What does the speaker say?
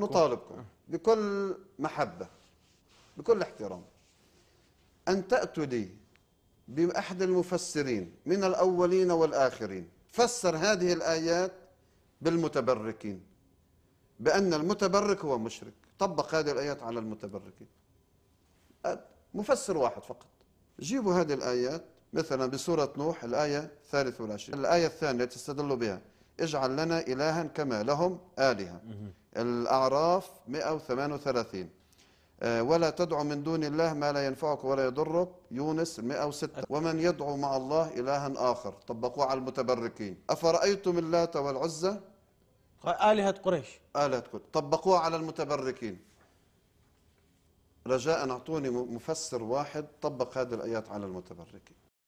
نطالبكم بكل محبة بكل احترام أن تأتوا لي بأحد المفسرين من الأولين والآخرين فسر هذه الآيات بالمتبركين بأن المتبرك هو مشرك طبق هذه الآيات على المتبركين مفسر واحد فقط جيبوا هذه الآيات مثلا بسورة نوح الآية 23 الآية الثانية تستدل بها اجعل لنا إلها كما لهم آلهة الأعراف 138 آه، ولا تدعوا من دون الله ما لا ينفعك ولا يضرك يونس 106 ومن يدعو مع الله إلها آخر طبقوه على المتبركين أفرأيتم اللات والعزة آلهة قريش آلهة قريش طبقوها على المتبركين رجاء أعطوني مفسر واحد طبق هذه الآيات على المتبركين